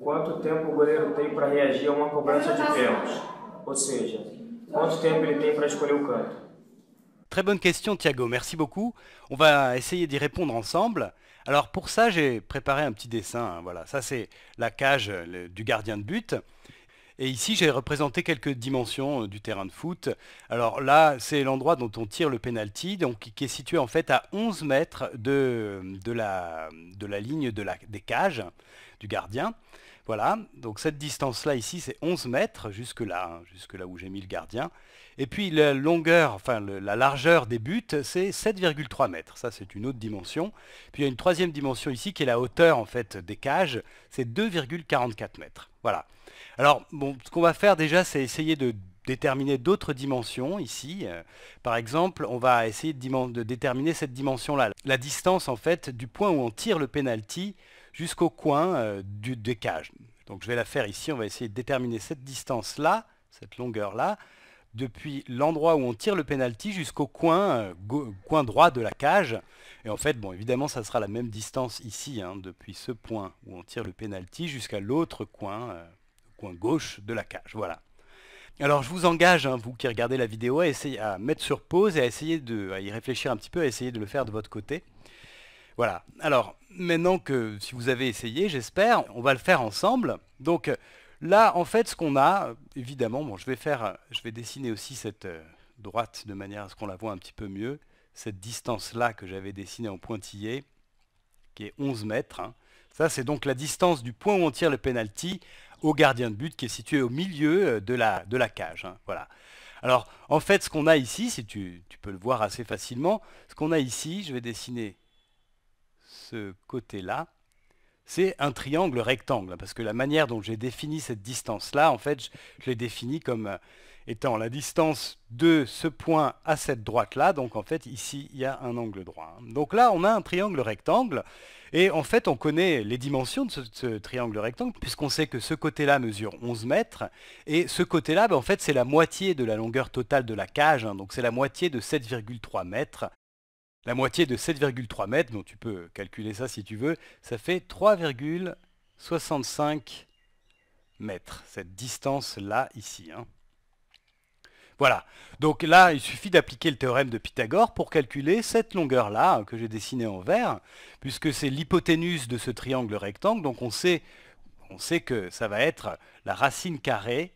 Quanto tempo o goleiro tem para reagir a uma cobrança de pênalti? Ou seja, quanto tempo ele tem para escolher o canto? Très bonne question Thiago, merci beaucoup. On va essayer d'y répondre ensemble. Alors pour ça, j'ai préparé un petit dessin. Voilà, ça c'est la cage du gardien de but. Et ici, j'ai représenté quelques dimensions euh, du terrain de foot. Alors là, c'est l'endroit dont on tire le penalty, donc qui est situé en fait à 11 mètres de, la, ligne des cages du gardien. Voilà, donc cette distance-là ici, c'est 11 mètres, jusque-là, hein, jusque-là où j'ai mis le gardien. Et puis la longueur, enfin la largeur des buts, c'est 7,3 mètres. Ça, c'est une autre dimension. Puis il y a une troisième dimension ici, qui est la hauteur en fait des cages, c'est 2,44 mètres. Voilà. Alors, bon, ce qu'on va faire déjà, c'est essayer de déterminer d'autres dimensions ici. Par exemple, on va essayer de, de déterminer cette dimension-là, la distance en fait du point où on tire le penalty jusqu'au coin euh, du, des cages. Donc je vais la faire ici, on va essayer de déterminer cette distance-là, cette longueur-là, depuis l'endroit où on tire le pénalty jusqu'au euh, coin, droit de la cage. Et en fait, bon, évidemment, ça sera la même distance ici, hein, depuis ce point où on tire le pénalty jusqu'à l'autre coin, euh, coin gauche de la cage. Voilà. Alors je vous engage, hein, vous qui regardez la vidéo, à, essayer, à mettre sur pause et à essayer de y réfléchir un petit peu, à essayer de le faire de votre côté. Voilà. Alors, maintenant que si vous avez essayé, j'espère, on va le faire ensemble. Donc là, en fait, ce qu'on a, évidemment, bon, je vais faire, je vais dessiner aussi cette euh, droite de manière à ce qu'on la voit un petit peu mieux. Cette distance-là que j'avais dessinée en pointillé, qui est 11 mètres. Hein. Ça, c'est donc la distance du point où on tire le penalty au gardien de but qui est situé au milieu euh, de la, de la cage. Hein. Voilà. Alors, en fait, ce qu'on a ici, si tu peux le voir assez facilement, ce qu'on a ici, je vais dessiner côté-là, c'est un triangle rectangle, hein, parce que la manière dont j'ai défini cette distance-là, en fait, je, l'ai défini comme euh, étant la distance de ce point à cette droite-là. Donc en fait, ici, il y a un angle droit. Hein. Donc là, on a un triangle rectangle, et en fait, on connaît les dimensions de ce, triangle rectangle, puisqu'on sait que ce côté-là mesure 11 mètres, et ce côté-là, ben, en fait, c'est la moitié de la longueur totale de la cage, hein. donc c'est la moitié de 7,3 mètres. La moitié de 7,3 mètres, donc tu peux calculer ça si tu veux, ça fait 3,65 mètres, cette distance-là, ici. Hein. Voilà, donc là, il suffit d'appliquer le théorème de Pythagore pour calculer cette longueur-là, hein, que j'ai dessinée en vert, puisque c'est l'hypoténuse de ce triangle rectangle, donc on sait, on sait que ça va être la racine carrée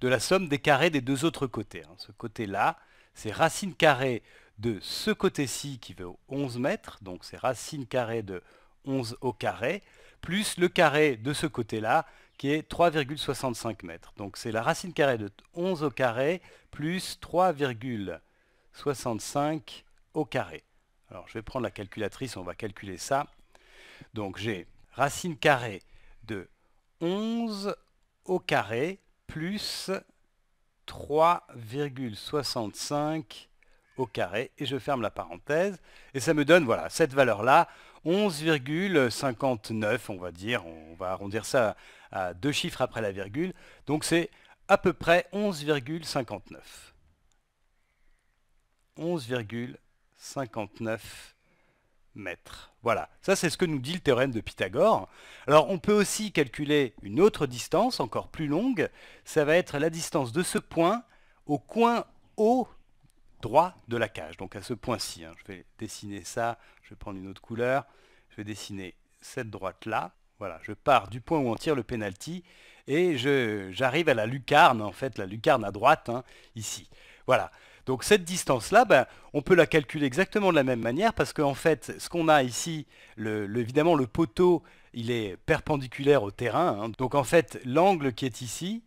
de la somme des carrés des deux autres côtés. Hein. Ce côté-là, c'est racine carrée de ce côté-ci qui vaut 11 mètres, donc c'est racine carrée de 11 au carré, plus le carré de ce côté-là qui est 3,65 mètres. Donc c'est la racine carrée de 11 au carré plus 3,65 au carré. Alors je vais prendre la calculatrice, on va calculer ça. Donc j'ai racine carrée de 11 au carré plus 3,65 au carré et je ferme la parenthèse. Et ça me donne voilà cette valeur-là, 11,59 on va dire, on va arrondir ça à deux chiffres après la virgule, donc c'est à peu près 11,59. 11,59 mètres. Voilà, ça c'est ce que nous dit le théorème de Pythagore. Alors on peut aussi calculer une autre distance, encore plus longue, ça va être la distance de ce point au coin haut droit de la cage, donc à ce point-ci. Hein, je vais dessiner ça, je vais prendre une autre couleur, je vais dessiner cette droite-là. Voilà, je pars du point où on tire le penalty et j'arrive à la lucarne, en fait, la lucarne à droite, hein, ici. Voilà. Donc cette distance-là, ben, on peut la calculer exactement de la même manière parce qu'en fait, ce qu'on a ici, le, évidemment, le poteau, il est perpendiculaire au terrain. Hein. Donc en fait, l'angle qui est ici,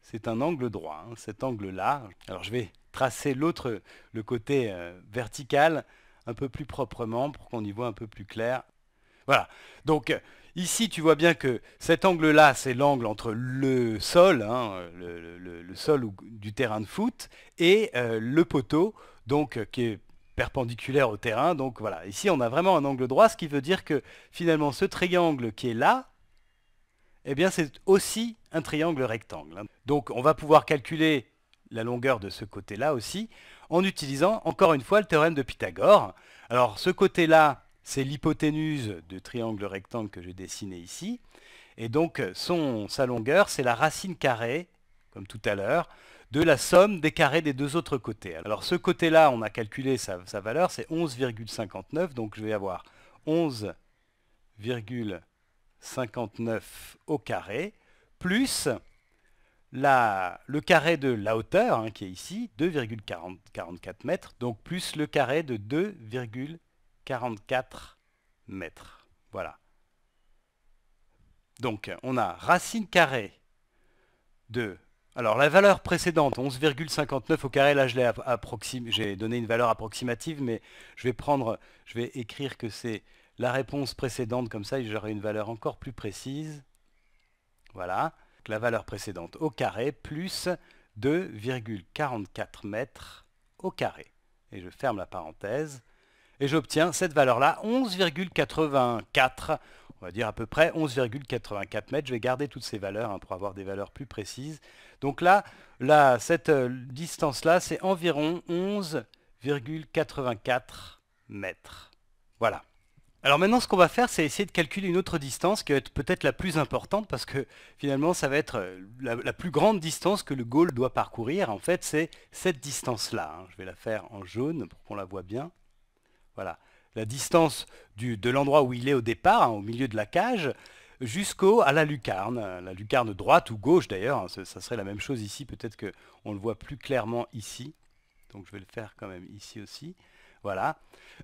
c'est un angle droit, cet angle-là. Alors je vais tracer l'autre, le côté euh, vertical, un peu plus proprement pour qu'on y voit un peu plus clair. Voilà. Donc euh, ici, tu vois bien que cet angle-là, c'est l'angle entre le sol, hein, le, sol du terrain de foot, et euh, le poteau, donc qui est perpendiculaire au terrain. Donc voilà, ici on a vraiment un angle droit, ce qui veut dire que finalement ce triangle qui est là, eh bien c'est aussi un triangle rectangle. Hein. Donc on va pouvoir calculer la longueur de ce côté-là aussi, en utilisant encore une fois le théorème de Pythagore. Alors ce côté-là, c'est l'hypoténuse du triangle rectangle que j'ai dessiné ici. Et donc son, sa longueur, c'est la racine carrée, comme tout à l'heure, de la somme des carrés des deux autres côtés. Alors ce côté-là, on a calculé sa, sa valeur, c'est 11,59, donc je vais avoir 11,59 au carré, plus le carré de la hauteur, hein, qui est ici, 2,44 mètres, donc plus le carré de 2,44 mètres. Voilà. Donc on a racine carrée de... Alors la valeur précédente, 11,59 au carré, là je j'ai donné une valeur approximative, mais je vais prendre, je vais écrire que c'est la réponse précédente, comme ça j'aurai une valeur encore plus précise. Voilà la valeur précédente au carré plus 2,44 mètres au carré. Et je ferme la parenthèse. Et j'obtiens cette valeur-là, 11,84, on va dire à peu près 11,84 mètres. Je vais garder toutes ces valeurs hein, pour avoir des valeurs plus précises. Donc là, là cette euh, distance-là, c'est environ 11,84 mètres. Voilà. Alors maintenant, ce qu'on va faire, c'est essayer de calculer une autre distance qui va être peut-être la plus importante parce que finalement, ça va être euh, la, plus grande distance que le goal doit parcourir. En fait, c'est cette distance-là. Hein. Je vais la faire en jaune pour qu'on la voit bien. Voilà. La distance de l'endroit où il est au départ, hein, au milieu de la cage, jusqu'au à la lucarne. La lucarne droite ou gauche d'ailleurs, hein, ça, serait la même chose ici. Peut-être qu'on le voit plus clairement ici. Donc je vais le faire quand même ici aussi. Voilà.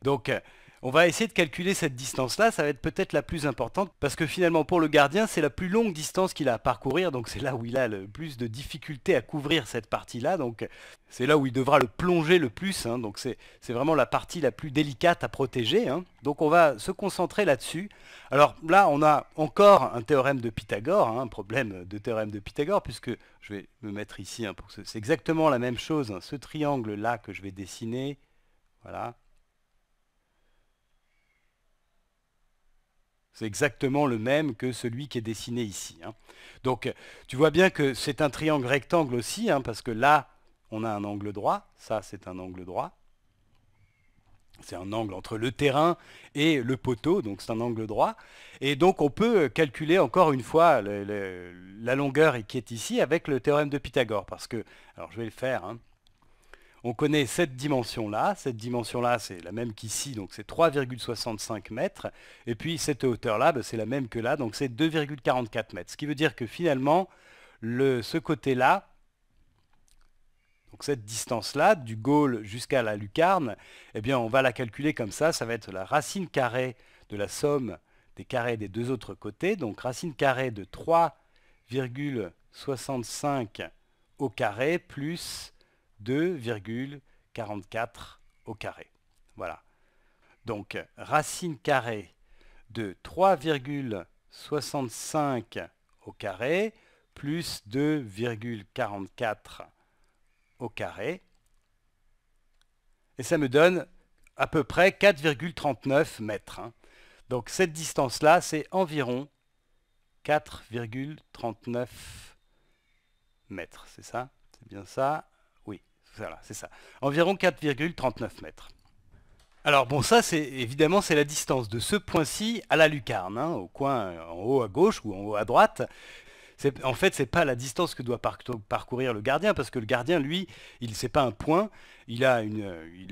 Donc... Euh, on va essayer de calculer cette distance-là, ça va être peut-être la plus importante, parce que finalement pour le gardien, c'est la plus longue distance qu'il a à parcourir, donc c'est là où il a le plus de difficultés à couvrir cette partie-là, donc c'est là où il devra le plonger le plus, hein, donc c'est vraiment la partie la plus délicate à protéger. Hein. Donc on va se concentrer là-dessus. Alors là, on a encore un théorème de Pythagore, hein, un problème de théorème de Pythagore, puisque je vais me mettre ici, c'est exactement la même chose, ce triangle-là que je vais dessiner, voilà, C'est exactement le même que celui qui est dessiné ici. Hein. Donc tu vois bien que c'est un triangle rectangle aussi, hein, parce que là, on a un angle droit. Ça, c'est un angle droit. C'est un angle entre le terrain et le poteau, donc c'est un angle droit. Et donc on peut calculer encore une fois la longueur qui est ici avec le théorème de Pythagore. Parce que, alors je vais le faire, hein. On connaît cette dimension-là. Cette dimension-là, c'est la même qu'ici, donc c'est 3,65 mètres. Et puis cette hauteur-là, bah, c'est la même que là, donc c'est 2,44 mètres. Ce qui veut dire que finalement, ce côté-là, donc cette distance-là, du Gaulle jusqu'à la lucarne, eh bien on va la calculer comme ça, ça va être la racine carrée de la somme des carrés des deux autres côtés, donc racine carrée de 3,65 au carré plus 2,44 au carré. Voilà. Donc racine carrée de 3,65 au carré plus 2,44 au carré. Et ça me donne à peu près 4,39 mètres. Hein. Donc cette distance-là, c'est environ 4,39 mètres. C'est ça C'est bien ça voilà, c'est ça. Environ 4,39 mètres. Alors bon, ça, c'est évidemment, c'est la distance de ce point-ci à la lucarne, hein, au coin en haut à gauche ou en haut à droite. En fait, ce n'est pas la distance que doit parcourir le gardien, parce que le gardien, lui, il sait pas un point, il a, une,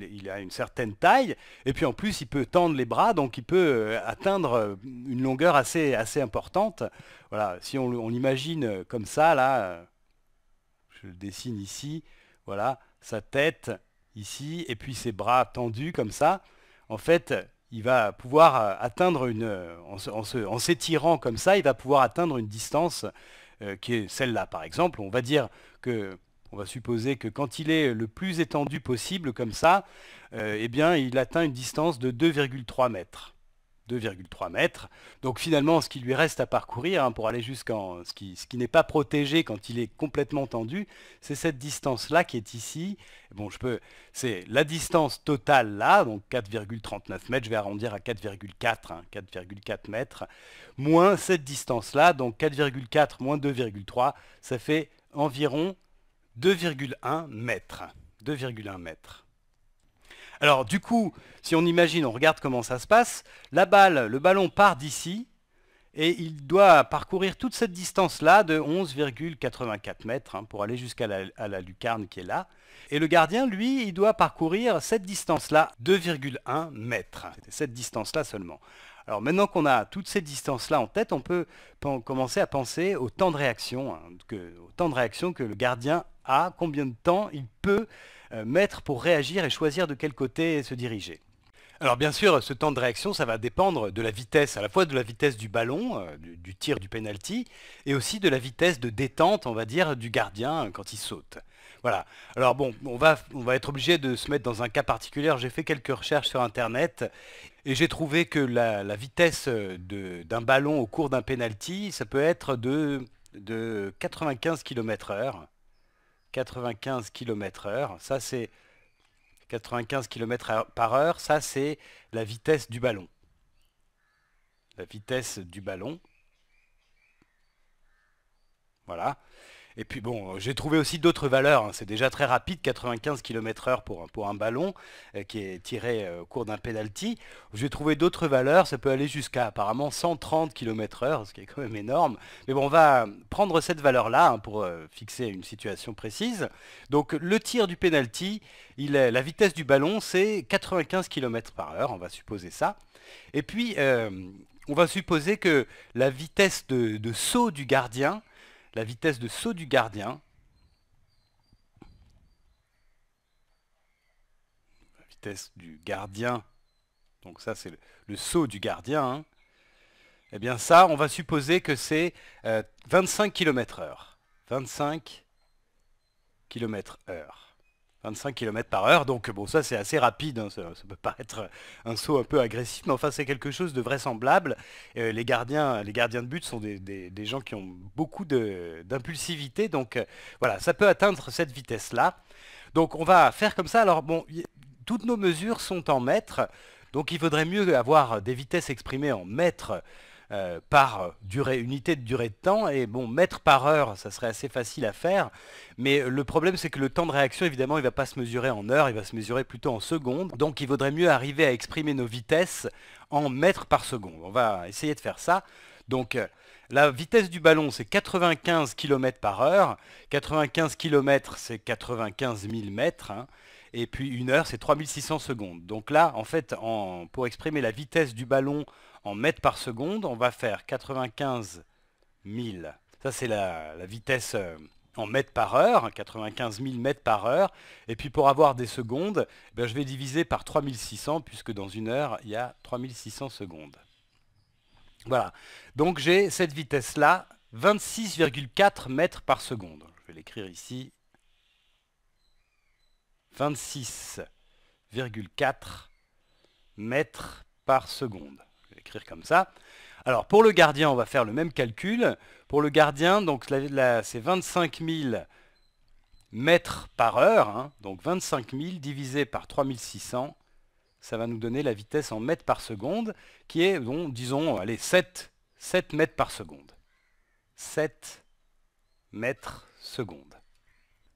il, a une certaine taille, et puis en plus, il peut tendre les bras, donc il peut euh, atteindre euh, une longueur assez, assez importante. Voilà, si on, on imagine comme ça, là, euh, je le dessine ici, voilà, sa tête ici et puis ses bras tendus comme ça, en fait, il va pouvoir euh, atteindre une, euh, en s'étirant comme ça, il va pouvoir atteindre une distance euh, qui est celle-là, par exemple. On va dire que, on va supposer que quand il est le plus étendu possible comme ça, eh bien, il atteint une distance de 2,3 mètres. 2,3 mètres. Donc finalement, ce qui lui reste à parcourir hein, pour aller jusqu'en ce qui, n'est pas protégé quand il est complètement tendu, c'est cette distance-là qui est ici. Bon, je peux, c'est la distance totale là, donc 4,39 mètres, je vais arrondir à 4,4, 4,4 hein, mètres, moins cette distance-là, donc 4,4 moins 2,3, ça fait environ 2,1 mètres. 2,1 mètres. Alors du coup, si on imagine, on regarde comment ça se passe, la balle, le ballon part d'ici, et il doit parcourir toute cette distance-là de 11,84 mètres hein, pour aller jusqu'à la, lucarne qui est là. Et le gardien, lui, il doit parcourir cette distance-là, 2,1 mètres. Cette distance-là seulement. Alors maintenant qu'on a toutes ces distances-là en tête, on peut commencer à penser au temps de réaction, hein, au temps de réaction que le gardien a, combien de temps il peut euh, mettre pour réagir et choisir de quel côté se diriger. Alors bien sûr, ce temps de réaction, ça va dépendre de la vitesse, à la fois de la vitesse du ballon, euh, du, tir du penalty, et aussi de la vitesse de détente, on va dire, du gardien euh, quand il saute. Voilà. Alors bon, on va, on va être obligé de se mettre dans un cas particulier. J'ai fait quelques recherches sur Internet et j'ai trouvé que la, vitesse d'un ballon au cours d'un penalty, ça peut être de, de 95 km/h. 95 km heure. Ça, c'est 95 km par heure. Ça, c'est la vitesse du ballon. La vitesse du ballon. Voilà. Et puis bon, euh, j'ai trouvé aussi d'autres valeurs. Hein. C'est déjà très rapide, 95 km/h pour, pour un ballon euh, qui est tiré euh, au cours d'un penalty. J'ai trouvé d'autres valeurs. Ça peut aller jusqu'à apparemment 130 km/h, ce qui est quand même énorme. Mais bon, on va prendre cette valeur-là hein, pour fixer une situation précise. Donc le tir du penalty, il la vitesse du ballon, c'est 95 km/h. On va supposer ça. Et puis on va supposer que la vitesse de saut du gardien la vitesse de saut du gardien. La vitesse du gardien, donc ça c'est le, saut du gardien. Hein. Eh bien ça, on va supposer que c'est 25 euh, km heure. 25 km heure. 25 km par heure, donc bon ça c'est assez rapide, hein. ça, ça, peut paraître un saut un peu agressif, mais enfin c'est quelque chose de vraisemblable. Euh, les, gardiens, les gardiens de but sont des, gens qui ont beaucoup d'impulsivité, donc euh, voilà, ça peut atteindre cette vitesse-là. Donc on va faire comme ça, alors bon, toutes nos mesures sont en mètres, donc il faudrait mieux avoir des vitesses exprimées en mètres euh, par euh, durée, unité de durée de temps. Et bon, mètre par heure, ça serait assez facile à faire. Mais euh, le problème, c'est que le temps de réaction, évidemment, il ne va pas se mesurer en heures, il va se mesurer plutôt en secondes. Donc il vaudrait mieux arriver à exprimer nos vitesses en mètres par seconde. On va essayer de faire ça. Donc la vitesse du ballon, c'est 95 km par heure. 95 km, c'est 95 000 mètres. Hein. Et puis une heure, c'est 3600 secondes. Donc là, en fait, pour exprimer la vitesse du ballon en mètres par seconde, on va faire 95 000. Ça, c'est la, vitesse euh, en mètres par heure, 95 hein, 000 mètres par heure. Et puis pour avoir des secondes, eh je vais diviser par 3600, puisque dans une heure, il y a 3600 secondes. Voilà. Donc j'ai cette vitesse-là, 26,4 mètres par seconde. Je vais l'écrire ici. 26,4 mètres par seconde écrire comme ça. Alors pour le gardien, on va faire le même calcul. Pour le gardien, donc c'est 25 000 mètres par heure. Hein. donc 25 000 divisé par 3600, ça va nous donner la vitesse en mètres par seconde, qui est, disons, allez, 7, 7 mètres par seconde. 7 mètres seconde.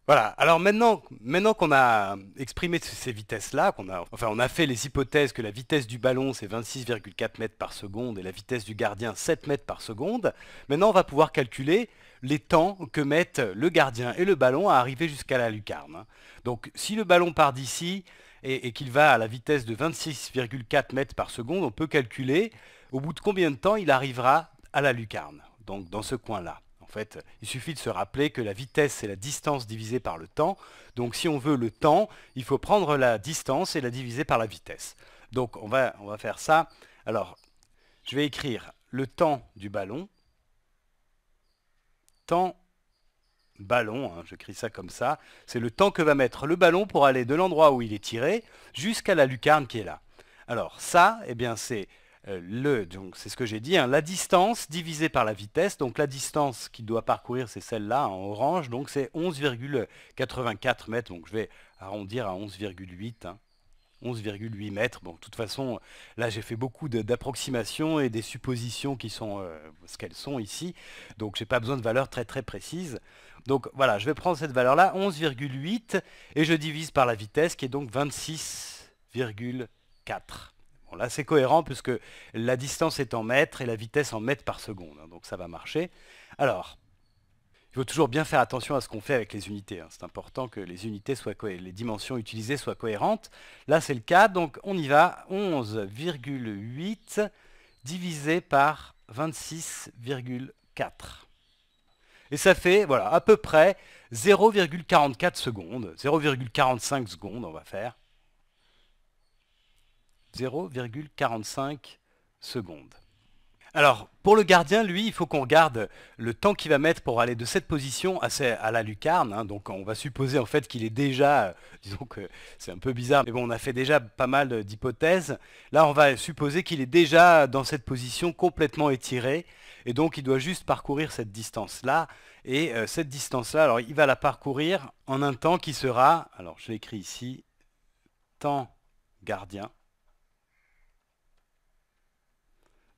Voilà. Alors maintenant, maintenant qu'on a exprimé ces vitesses-là, qu'on a, enfin, on a fait les hypothèses que la vitesse du ballon c'est 26,4 mètres par seconde et la vitesse du gardien 7 mètres par seconde. Maintenant, on va pouvoir calculer les temps que mettent le gardien et le ballon à arriver jusqu'à la lucarne. Hein. Donc, si le ballon part d'ici et, et qu'il va à la vitesse de 26,4 mètres par seconde, on peut calculer au bout de combien de temps il arrivera à la lucarne. Donc, dans ce coin-là. En fait, il suffit de se rappeler que la vitesse, c'est la distance divisée par le temps. Donc si on veut le temps, il faut prendre la distance et la diviser par la vitesse. Donc on va, on va faire ça. Alors, je vais écrire le temps du ballon. Temps ballon, je hein, j'écris ça comme ça, c'est le temps que va mettre le ballon pour aller de l'endroit où il est tiré jusqu'à la lucarne qui est là. Alors ça, eh bien c'est euh, le. Donc c'est ce que j'ai dit, hein. la distance divisée par la vitesse. Donc la distance qu'il doit parcourir, c'est celle-là en orange. Donc c'est 11,84 mètres. Donc je vais arrondir à 11,8. 11,8 hein. mètres. de toute façon, là j'ai fait beaucoup d'approximations et des suppositions qui sont euh, ce qu'elles sont ici. Donc n'ai pas besoin de valeurs très très précises. Donc voilà, je vais prendre cette valeur-là, 11,8, et je divise par la vitesse qui est donc 26,4 là, c'est cohérent puisque la distance est en mètres et la vitesse en mètres par seconde. Hein, donc ça va marcher. Alors, il faut toujours bien faire attention à ce qu'on fait avec les unités. Hein. C'est important que les unités soient les dimensions utilisées soient cohérentes. Là, c'est le cas. Donc on y va. 11,8 divisé par 26,4. Et ça fait, voilà, à peu près 0,44 secondes, 0,45 secondes on va faire. 0,45 secondes. Alors, pour le gardien, lui, il faut qu'on regarde le temps qu'il va mettre pour aller de cette position à, la lucarne. Hein. donc, on va supposer en fait qu'il est déjà, euh, disons que c'est un peu bizarre, mais bon, on a fait déjà pas mal d'hypothèses. Là, on va supposer qu'il est déjà dans cette position complètement étirée. Et donc, il doit juste parcourir cette distance-là. Et euh, cette distance-là, alors, il va la parcourir en un temps qui sera, alors, je l'écris ici, temps gardien.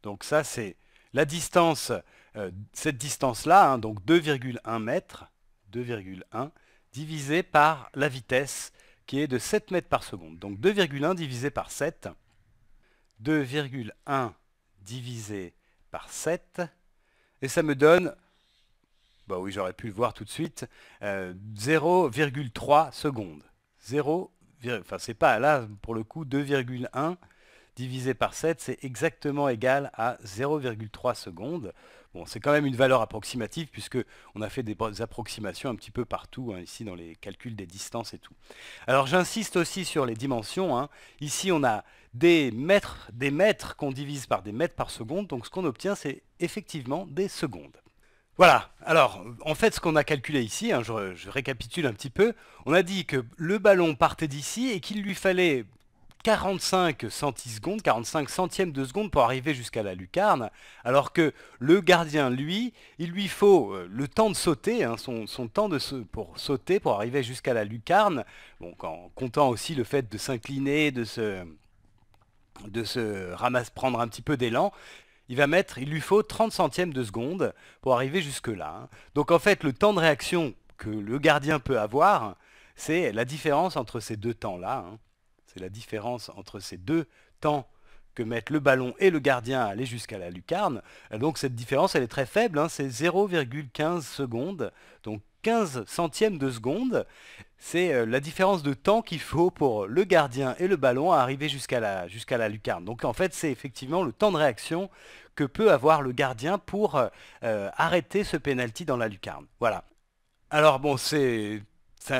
Donc ça, c'est la distance, euh, cette distance-là, hein, donc 2,1 mètres, 2,1, divisé par la vitesse qui est de 7 mètres par seconde. Donc 2,1 divisé par 7. 2,1 divisé par 7. Et ça me donne, bah oui j'aurais pu le voir tout de suite, 0,3 euh, secondes. 0, enfin c'est pas là pour le coup 2,1 divisé par 7, c'est exactement égal à 0,3 secondes. Bon, c'est quand même une valeur approximative puisque on a fait des approximations un petit peu partout, hein, ici dans les calculs des distances et tout. Alors j'insiste aussi sur les dimensions. Hein. Ici on a des mètres, des mètres qu'on divise par des mètres par seconde, donc ce qu'on obtient c'est effectivement des secondes. Voilà, alors en fait ce qu'on a calculé ici, hein, je récapitule un petit peu, on a dit que le ballon partait d'ici et qu'il lui fallait 45 centisecondes, 45 centièmes de seconde pour arriver jusqu'à la lucarne, alors que le gardien, lui, il lui faut euh, le temps de sauter, hein, son, temps de, pour sauter, pour arriver jusqu'à la lucarne, donc en comptant aussi le fait de s'incliner, de se, de se prendre un petit peu d'élan, il va mettre, il lui faut 30 centièmes de seconde pour arriver jusque-là. Hein. Donc en fait, le temps de réaction que le gardien peut avoir, c'est la différence entre ces deux temps-là. Hein la différence entre ces deux temps que mettent le ballon et le gardien à aller jusqu'à la lucarne, euh, donc cette différence elle est très faible, hein. c'est 0,15 secondes, donc 15 centièmes de seconde, c'est euh, la différence de temps qu'il faut pour le gardien et le ballon à arriver jusqu'à la, jusqu'à la, lucarne. Donc en fait, c'est effectivement le temps de réaction que peut avoir le gardien pour euh, arrêter ce penalty dans la lucarne. Voilà. Alors bon, c'est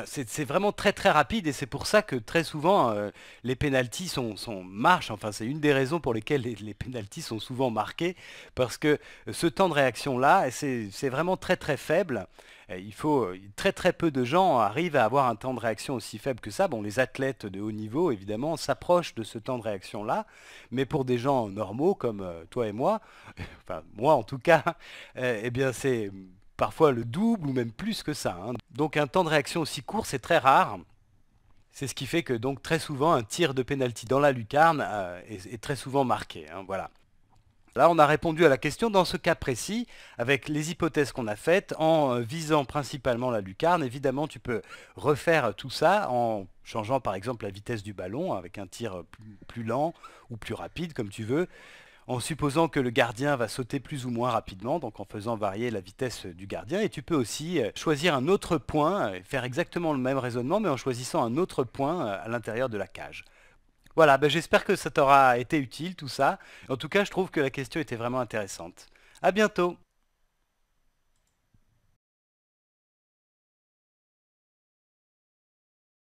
c'est vraiment très très rapide et c'est pour ça que très souvent euh, les pénalties sont, sont marchent. Enfin, c'est une des raisons pour lesquelles les, pénalties sont souvent marqués parce que ce temps de réaction là, c'est vraiment très très faible. il faut très très peu de gens arrivent à avoir un temps de réaction aussi faible que ça. Bon, les athlètes de haut niveau évidemment s'approchent de ce temps de réaction là, mais pour des gens normaux comme euh, toi et moi, enfin moi en tout cas, euh, eh bien c'est parfois le double ou même plus que ça. Hein. Donc un temps de réaction aussi court, c'est très rare. C'est ce qui fait que donc très souvent un tir de pénalty dans la lucarne euh, est, très souvent marqué. Hein, voilà. Là, on a répondu à la question dans ce cas précis, avec les hypothèses qu'on a faites, en euh, visant principalement la lucarne. Évidemment, tu peux refaire tout ça en changeant par exemple la vitesse du ballon avec un tir euh, plus lent ou plus rapide, comme tu veux en supposant que le gardien va sauter plus ou moins rapidement, donc en faisant varier la vitesse du gardien. Et tu peux aussi euh, choisir un autre point, euh, faire exactement le même raisonnement, mais en choisissant un autre point euh, à l'intérieur de la cage. Voilà, ben, j'espère que ça t'aura été utile tout ça. En tout cas, je trouve que la question était vraiment intéressante. À bientôt